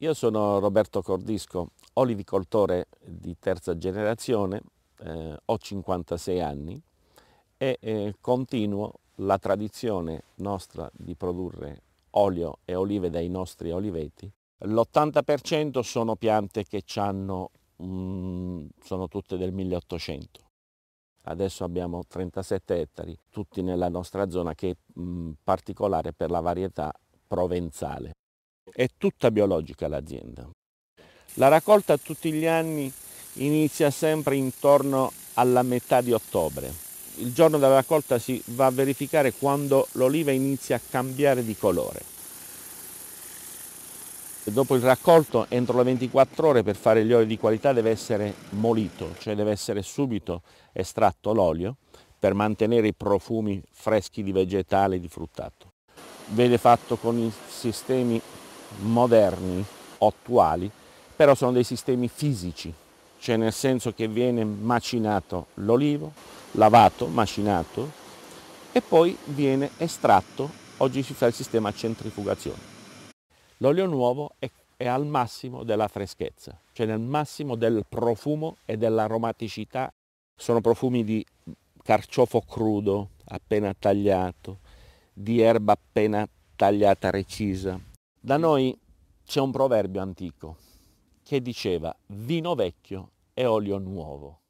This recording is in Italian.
Io sono Roberto Cordisco, olivicoltore di terza generazione, eh, ho 56 anni e eh, continuo la tradizione nostra di produrre olio e olive dai nostri oliveti. L'80% sono piante che hanno, mm, sono tutte del 1800. Adesso abbiamo 37 ettari, tutti nella nostra zona che è mm, particolare per la varietà provenzale. È tutta biologica l'azienda. La raccolta tutti gli anni inizia sempre intorno alla metà di ottobre. Il giorno della raccolta si va a verificare quando l'oliva inizia a cambiare di colore. Dopo il raccolto, entro le 24 ore per fare gli oli di qualità deve essere molito, cioè deve essere subito estratto l'olio per mantenere i profumi freschi di vegetale e di fruttato. Vede fatto con i sistemi moderni, attuali, però sono dei sistemi fisici, cioè nel senso che viene macinato l'olivo, lavato, macinato e poi viene estratto, oggi si fa il sistema a centrifugazione. L'olio nuovo è, è al massimo della freschezza, cioè nel massimo del profumo e dell'aromaticità. Sono profumi di carciofo crudo appena tagliato, di erba appena tagliata recisa, da noi c'è un proverbio antico che diceva vino vecchio e olio nuovo.